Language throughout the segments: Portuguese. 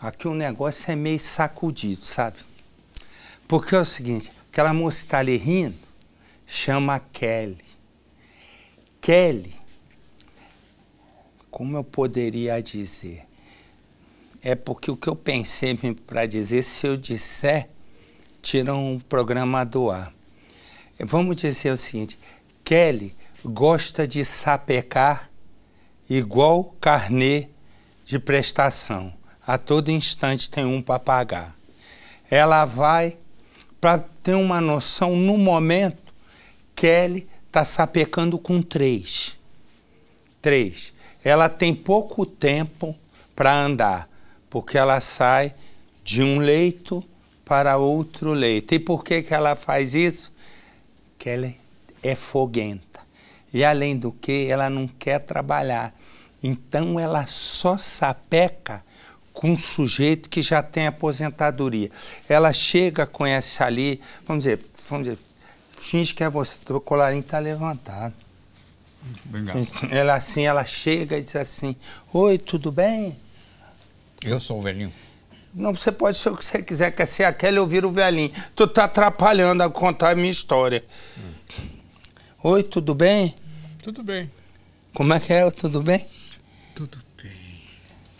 aqui o negócio é meio sacudido, sabe? Porque é o seguinte, aquela moça que tá ali rindo, chama Kelly. Kelly, como eu poderia dizer? É porque o que eu pensei para dizer, se eu disser, tiram um programa do ar. É, vamos dizer o seguinte, Kelly gosta de sapecar igual carnê de prestação a todo instante tem um para pagar. Ela vai, para ter uma noção, no momento, Kelly está sapecando com três. Três. Ela tem pouco tempo para andar, porque ela sai de um leito para outro leito. E por que, que ela faz isso? Que ela é foguenta. E além do que, ela não quer trabalhar. Então ela só sapeca com um sujeito que já tem aposentadoria. Ela chega, conhece ali, vamos dizer, vamos dizer, finge que é você, o colarinho está levantado. Obrigado. Então, ela assim, ela chega e diz assim, oi, tudo bem? Eu sou o velhinho. Não, você pode ser o que você quiser, quer ser aquele ouvir o velhinho. Tu tá atrapalhando a contar a minha história. Hum. Oi, tudo bem? Tudo bem. Como é que é? Tudo bem? Tudo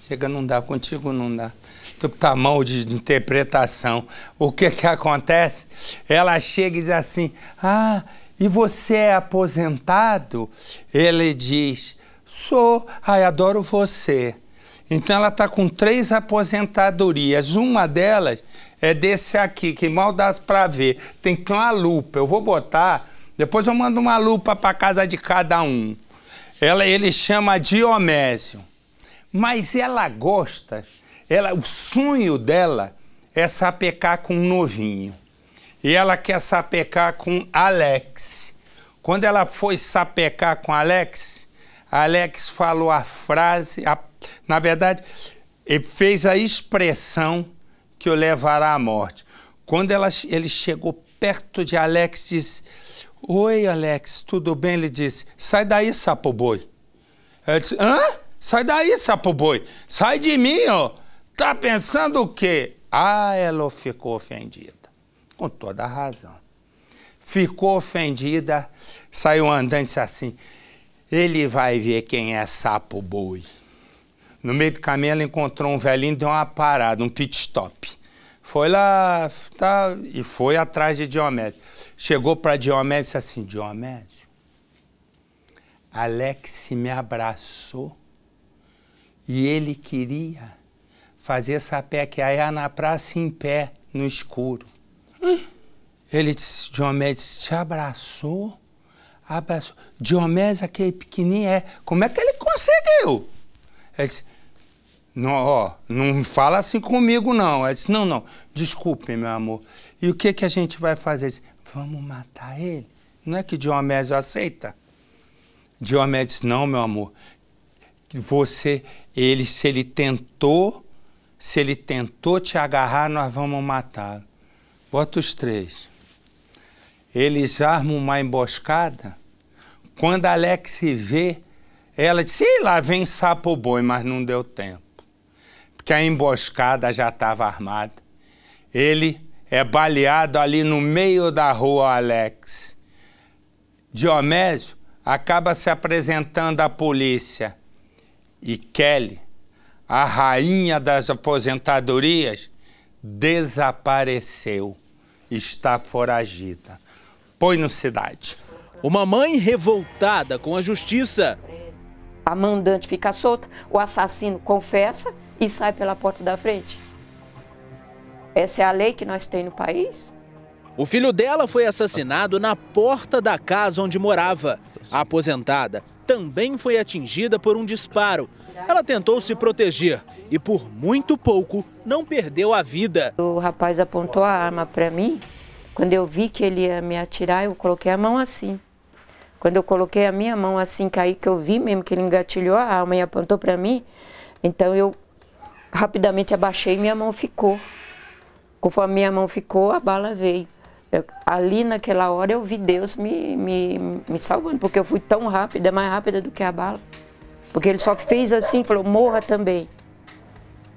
Chega, não dá, contigo não dá. Tu tá mal de interpretação. O que que acontece? Ela chega e diz assim: Ah, e você é aposentado? Ele diz: Sou, ai, adoro você. Então ela tá com três aposentadorias. Uma delas é desse aqui, que mal dá para ver. Tem que ter uma lupa. Eu vou botar, depois eu mando uma lupa para casa de cada um. Ela, ele chama Diomésio. Mas ela gosta, ela, o sonho dela é sapecar com um novinho. E ela quer sapecar com Alex. Quando ela foi sapecar com Alex, Alex falou a frase, a, na verdade, ele fez a expressão que o levará à morte. Quando ela, ele chegou perto de Alex, disse: Oi, Alex, tudo bem? Ele disse: Sai daí, sapo boi. Ela disse: Hã? Sai daí, sapo boi. Sai de mim, ó. Tá pensando o quê? Ah, ela ficou ofendida. Com toda a razão. Ficou ofendida, saiu andando e disse assim: ele vai ver quem é sapo boi. No meio do caminho, ela encontrou um velhinho, deu uma parada, um pit stop. Foi lá tá, e foi atrás de Diomédio. Chegou para Diomédio e disse assim: Diomédio, Alex me abraçou e ele queria fazer sapé que aí é na praça em pé, no escuro. Ele disse, Diomedes te abraçou, abraçou. Diomedes, aquele pequenininho, é. Como é que ele conseguiu? Ele disse, não, ó, não fala assim comigo, não. ele disse, não, não, desculpe, meu amor. E o que, que a gente vai fazer? Disse, Vamos matar ele? Não é que Diomedes aceita? Diomedes, não, meu amor você, ele, se ele tentou, se ele tentou te agarrar, nós vamos matá-lo. Bota os três. Eles armam uma emboscada. Quando Alex vê, ela disse, lá vem sapo boi, mas não deu tempo. Porque a emboscada já estava armada. Ele é baleado ali no meio da rua, Alex. Diomésio acaba se apresentando à polícia e Kelly, a rainha das aposentadorias, desapareceu, está foragida. Põe no Cidade. Uma mãe revoltada com a justiça. A mandante fica solta, o assassino confessa e sai pela porta da frente. Essa é a lei que nós temos no país. O filho dela foi assassinado na porta da casa onde morava. A aposentada também foi atingida por um disparo. Ela tentou se proteger e, por muito pouco, não perdeu a vida. O rapaz apontou a arma para mim. Quando eu vi que ele ia me atirar, eu coloquei a mão assim. Quando eu coloquei a minha mão assim, caí que eu vi mesmo que ele engatilhou a arma e apontou para mim, então eu rapidamente abaixei e minha mão ficou. Conforme minha mão ficou, a bala veio. Eu, ali naquela hora eu vi Deus me, me, me salvando, porque eu fui tão rápida, mais rápida do que a bala. Porque ele só fez assim, falou, morra também.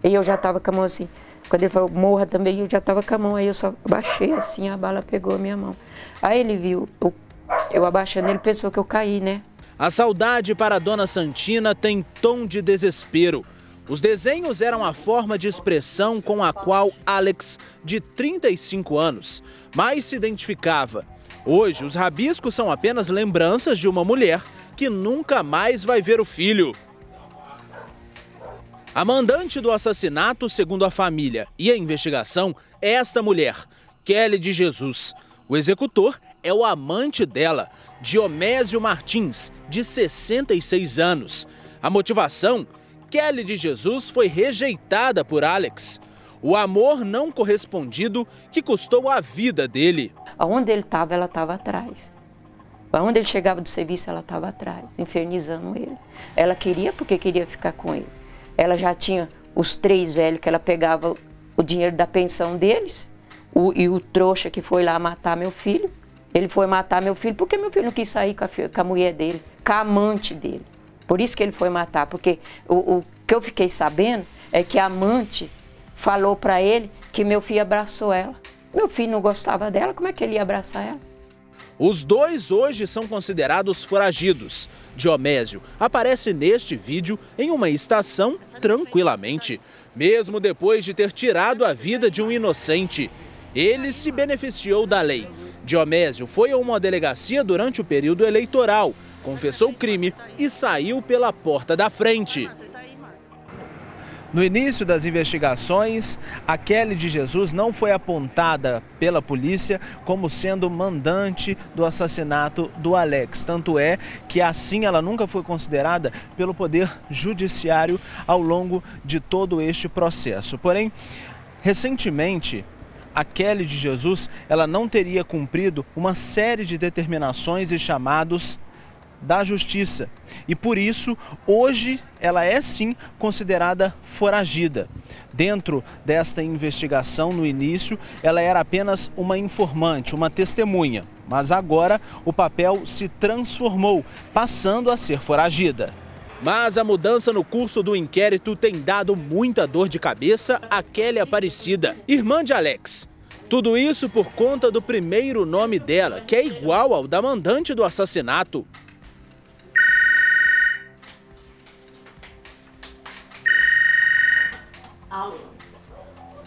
E eu já estava com a mão assim. Quando ele falou, morra também, eu já estava com a mão. Aí eu só baixei assim, a bala pegou a minha mão. Aí ele viu, eu, eu abaixando, ele pensou que eu caí, né? A saudade para a dona Santina tem tom de desespero. Os desenhos eram a forma de expressão com a qual Alex, de 35 anos, mais se identificava. Hoje, os rabiscos são apenas lembranças de uma mulher que nunca mais vai ver o filho. A mandante do assassinato, segundo a família e a investigação, é esta mulher, Kelly de Jesus. O executor é o amante dela, Diomésio Martins, de 66 anos. A motivação Kelly de Jesus foi rejeitada por Alex. O amor não correspondido que custou a vida dele. Aonde ele estava, ela estava atrás. Aonde ele chegava do serviço, ela estava atrás, infernizando ele. Ela queria porque queria ficar com ele. Ela já tinha os três velhos que ela pegava o dinheiro da pensão deles o, e o trouxa que foi lá matar meu filho. Ele foi matar meu filho porque meu filho não quis sair com a, com a mulher dele, com a amante dele. Por isso que ele foi matar, porque o, o que eu fiquei sabendo é que a amante falou para ele que meu filho abraçou ela. Meu filho não gostava dela, como é que ele ia abraçar ela? Os dois hoje são considerados foragidos. Diomésio aparece neste vídeo em uma estação tranquilamente, mesmo depois de ter tirado a vida de um inocente. Ele se beneficiou da lei. Diomésio foi a uma delegacia durante o período eleitoral confessou o crime e saiu pela porta da frente. No início das investigações, a Kelly de Jesus não foi apontada pela polícia como sendo mandante do assassinato do Alex. Tanto é que assim ela nunca foi considerada pelo Poder Judiciário ao longo de todo este processo. Porém, recentemente, a Kelly de Jesus ela não teria cumprido uma série de determinações e chamados da Justiça. E por isso, hoje, ela é sim considerada foragida. Dentro desta investigação, no início, ela era apenas uma informante, uma testemunha. Mas agora o papel se transformou, passando a ser foragida. Mas a mudança no curso do inquérito tem dado muita dor de cabeça a Kelly Aparecida, irmã de Alex. Tudo isso por conta do primeiro nome dela, que é igual ao da mandante do assassinato.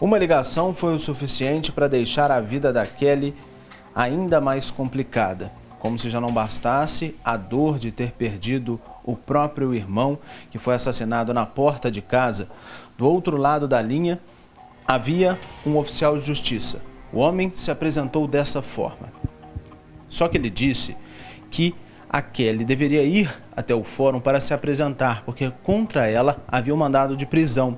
Uma ligação foi o suficiente para deixar a vida da Kelly ainda mais complicada. Como se já não bastasse a dor de ter perdido o próprio irmão, que foi assassinado na porta de casa, do outro lado da linha havia um oficial de justiça. O homem se apresentou dessa forma. Só que ele disse que a Kelly deveria ir até o fórum para se apresentar, porque contra ela havia um mandado de prisão.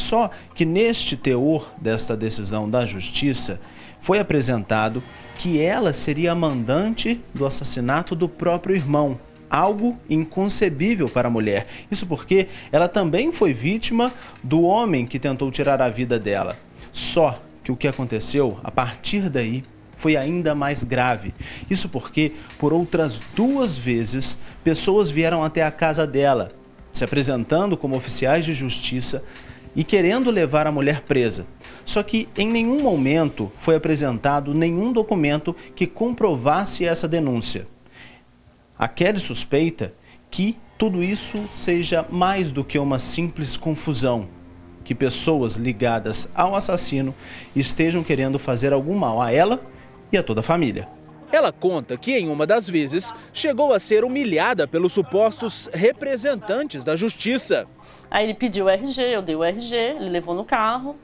Só que neste teor desta decisão da justiça, foi apresentado que ela seria a mandante do assassinato do próprio irmão, algo inconcebível para a mulher. Isso porque ela também foi vítima do homem que tentou tirar a vida dela. Só que o que aconteceu a partir daí foi ainda mais grave. Isso porque, por outras duas vezes, pessoas vieram até a casa dela, se apresentando como oficiais de justiça, e querendo levar a mulher presa. Só que em nenhum momento foi apresentado nenhum documento que comprovasse essa denúncia. A Kelly suspeita que tudo isso seja mais do que uma simples confusão, que pessoas ligadas ao assassino estejam querendo fazer algum mal a ela e a toda a família. Ela conta que em uma das vezes chegou a ser humilhada pelos supostos representantes da justiça. Aí ele pediu o RG, eu dei o RG, ele levou no carro.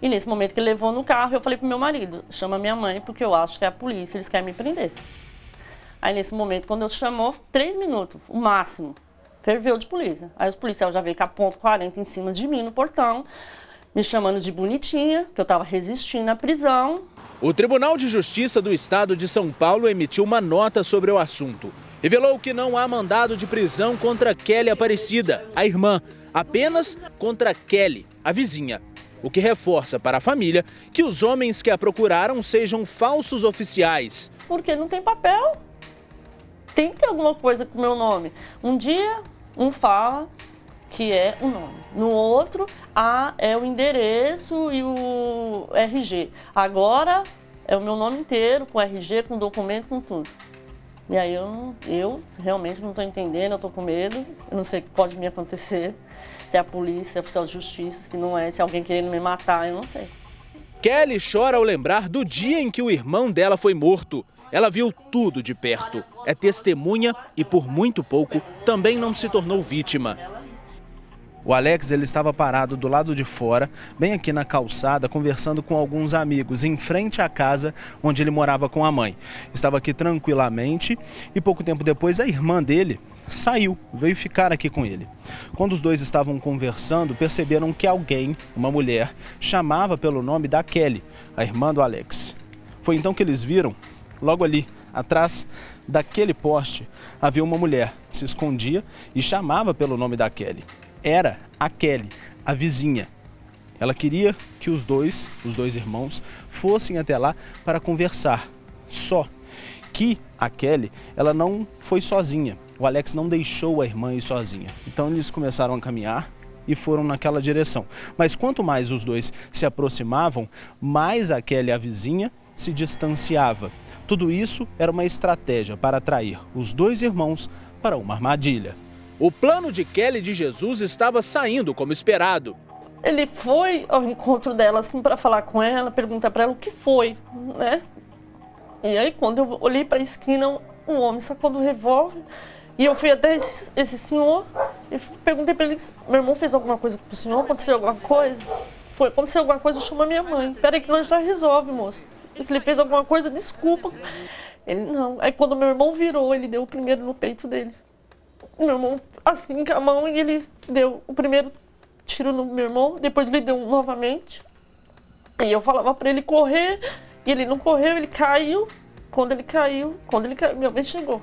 E nesse momento que ele levou no carro, eu falei pro meu marido, chama minha mãe, porque eu acho que é a polícia, eles querem me prender. Aí nesse momento, quando eu chamou, três minutos, o máximo, ferveu de polícia. Aí os policiais já veio com a ponto 40 em cima de mim no portão, me chamando de bonitinha, que eu estava resistindo à prisão. O Tribunal de Justiça do Estado de São Paulo emitiu uma nota sobre o assunto. Revelou que não há mandado de prisão contra Kelly Aparecida, a irmã, apenas contra Kelly, a vizinha. O que reforça para a família que os homens que a procuraram sejam falsos oficiais. Porque não tem papel. Tem que ter alguma coisa com o meu nome. Um dia, um fala que é o nome. No outro, A é o endereço e o RG. Agora é o meu nome inteiro, com RG, com documento, com tudo. E aí eu, eu realmente não estou entendendo, eu estou com medo, eu não sei o que pode me acontecer. Se é a polícia, se é a justiça, se não é, se é alguém querendo me matar, eu não sei. Kelly chora ao lembrar do dia em que o irmão dela foi morto. Ela viu tudo de perto. É testemunha e, por muito pouco, também não se tornou vítima. O Alex ele estava parado do lado de fora, bem aqui na calçada, conversando com alguns amigos em frente à casa onde ele morava com a mãe. Estava aqui tranquilamente e pouco tempo depois a irmã dele saiu, veio ficar aqui com ele. Quando os dois estavam conversando, perceberam que alguém, uma mulher, chamava pelo nome da Kelly, a irmã do Alex. Foi então que eles viram, logo ali, atrás daquele poste, havia uma mulher, se escondia e chamava pelo nome da Kelly era a Kelly, a vizinha. Ela queria que os dois, os dois irmãos, fossem até lá para conversar. Só que a Kelly, ela não foi sozinha. O Alex não deixou a irmã ir sozinha. Então eles começaram a caminhar e foram naquela direção. Mas quanto mais os dois se aproximavam, mais a Kelly, a vizinha, se distanciava. Tudo isso era uma estratégia para atrair os dois irmãos para uma armadilha. O plano de Kelly de Jesus estava saindo como esperado. Ele foi ao encontro dela assim para falar com ela, perguntar para ela o que foi, né? E aí quando eu olhei para a esquina, um homem sacou do revólver e eu fui até esse, esse senhor e perguntei para ele: "Meu irmão fez alguma coisa com o senhor? Aconteceu alguma coisa?" Foi, aconteceu alguma coisa, chama minha mãe. Peraí que nós já resolve, moço. Se ele fez alguma coisa, desculpa. Ele não. Aí quando meu irmão virou, ele deu o primeiro no peito dele meu irmão assim com a mão e ele deu o primeiro tiro no meu irmão, depois ele deu um novamente. E eu falava para ele correr, e ele não correu, ele caiu. Quando ele caiu, quando ele caiu, minha mãe chegou.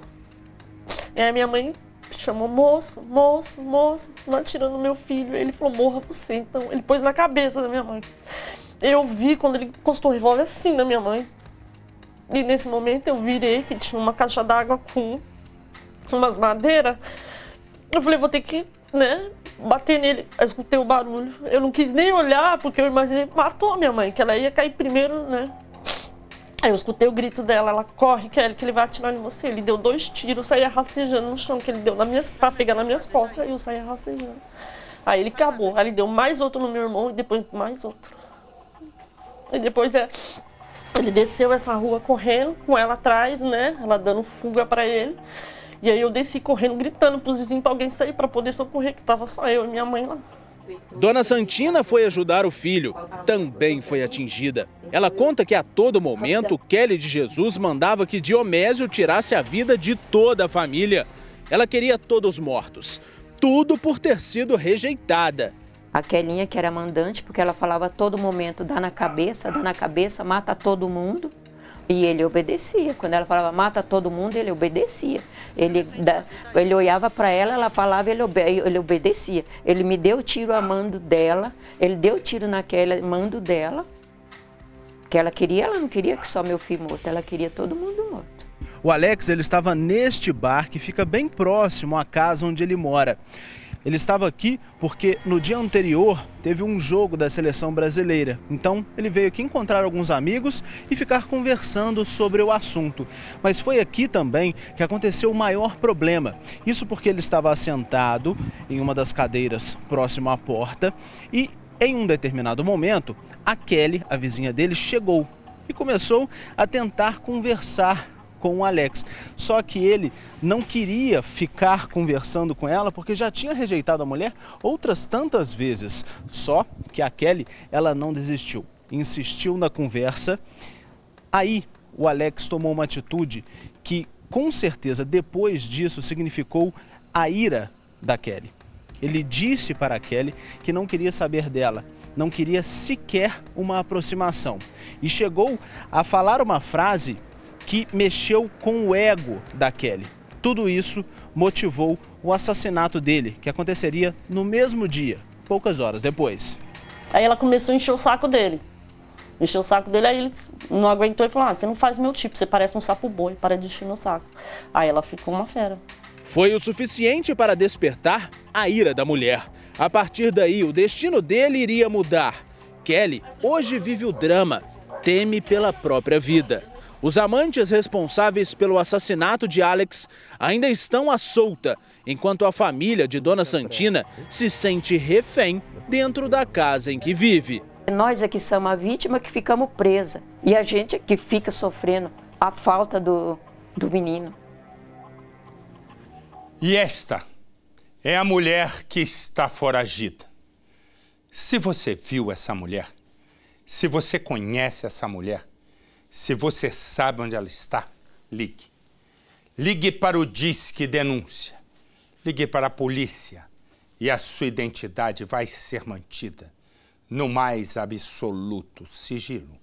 E aí minha mãe chamou moço, moço, moço, não atirando meu filho. Ele falou, morra você. Então, ele pôs na cabeça da minha mãe. Eu vi quando ele encostou o revólver assim na minha mãe. E nesse momento eu virei que tinha uma caixa d'água com umas madeiras. Eu falei, vou ter que, né, bater nele. Eu escutei o barulho. Eu não quis nem olhar, porque eu imaginei, matou a minha mãe, que ela ia cair primeiro, né? Aí eu escutei o grito dela, ela corre, Kelly, que ele vai atirar em você. Ele deu dois tiros, saía rastejando no chão, que ele deu na minha, pra pegar nas minhas costas, e eu saía rastejando. Aí ele acabou, aí ele deu mais outro no meu irmão e depois mais outro. E depois é, ele desceu essa rua correndo, com ela atrás, né? Ela dando fuga para ele. E aí eu desci correndo, gritando para os vizinhos para alguém sair para poder socorrer, que estava só eu e minha mãe lá. Dona Santina foi ajudar o filho. Também foi atingida. Ela conta que a todo momento Kelly de Jesus mandava que Diomésio tirasse a vida de toda a família. Ela queria todos mortos. Tudo por ter sido rejeitada. A Kelinha que era mandante, porque ela falava a todo momento, dá na cabeça, dá na cabeça, mata todo mundo. E ele obedecia. Quando ela falava mata todo mundo, ele obedecia. Ele, da, ele olhava para ela, ela falava, ele, obe, ele obedecia. Ele me deu tiro a mando dela, ele deu tiro naquela mando dela. Que ela queria, ela não queria que só meu filho morto, ela queria todo mundo morto. O Alex ele estava neste bar que fica bem próximo à casa onde ele mora. Ele estava aqui porque no dia anterior teve um jogo da seleção brasileira. Então ele veio aqui encontrar alguns amigos e ficar conversando sobre o assunto. Mas foi aqui também que aconteceu o maior problema. Isso porque ele estava assentado em uma das cadeiras próximo à porta e em um determinado momento a Kelly, a vizinha dele, chegou e começou a tentar conversar com o Alex. Só que ele não queria ficar conversando com ela porque já tinha rejeitado a mulher outras tantas vezes. Só que a Kelly, ela não desistiu, insistiu na conversa. Aí o Alex tomou uma atitude que com certeza depois disso significou a ira da Kelly. Ele disse para a Kelly que não queria saber dela, não queria sequer uma aproximação. E chegou a falar uma frase que mexeu com o ego da Kelly. Tudo isso motivou o assassinato dele, que aconteceria no mesmo dia, poucas horas depois. Aí ela começou a encher o saco dele. Encheu o saco dele, aí ele não aguentou e falou: Ah, você não faz meu tipo, você parece um sapo boi, para de encher meu saco. Aí ela ficou uma fera. Foi o suficiente para despertar a ira da mulher. A partir daí, o destino dele iria mudar. Kelly hoje vive o drama, teme pela própria vida. Os amantes responsáveis pelo assassinato de Alex ainda estão à solta, enquanto a família de Dona Santina se sente refém dentro da casa em que vive. Nós é que somos a vítima que ficamos presa e a gente é que fica sofrendo a falta do, do menino. E esta é a mulher que está foragida. Se você viu essa mulher, se você conhece essa mulher, se você sabe onde ela está, ligue. Ligue para o Disque Denúncia. Ligue para a polícia e a sua identidade vai ser mantida no mais absoluto sigilo.